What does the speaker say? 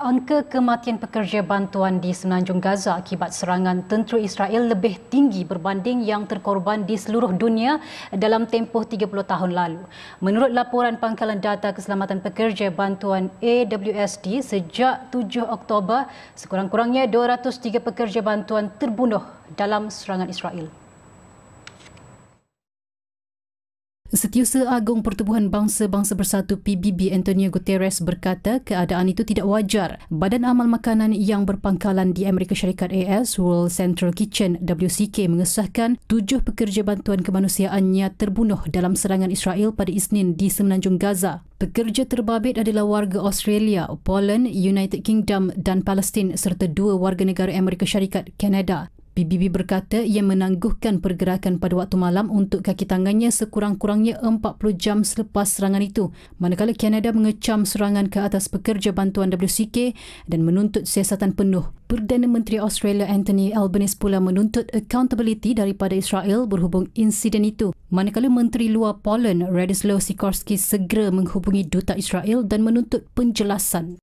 Angka kematian pekerja bantuan di Semenanjung Gaza akibat serangan tentera Israel lebih tinggi berbanding yang terkorban di seluruh dunia dalam tempoh 30 tahun lalu. Menurut laporan Pangkalan Data Keselamatan Pekerja Bantuan AWSD, sejak 7 Oktober, sekurang-kurangnya 203 pekerja bantuan terbunuh dalam serangan Israel. Setiausaha Agung Pertubuhan Bangsa-Bangsa Bersatu PBB Antonio Guterres berkata keadaan itu tidak wajar. Badan Amal Makanan yang berpangkalan di Amerika Syarikat AS World Central Kitchen WCK mengesahkan tujuh pekerja bantuan kemanusiaannya terbunuh dalam serangan Israel pada Isnin di Semenanjung Gaza. Pekerja terbabit adalah warga Australia, Poland, United Kingdom dan Palestin serta dua warga negara Amerika Syarikat, Kanada. PBB berkata ia menangguhkan pergerakan pada waktu malam untuk kaki tangannya sekurang-kurangnya 40 jam selepas serangan itu. Manakala Kanada mengecam serangan ke atas pekerja bantuan WCK dan menuntut siasatan penuh. Perdana Menteri Australia Anthony Albanese pula menuntut accountability daripada Israel berhubung insiden itu. Manakala Menteri Luar Poland, Radislaw Sikorski segera menghubungi Duta Israel dan menuntut penjelasan.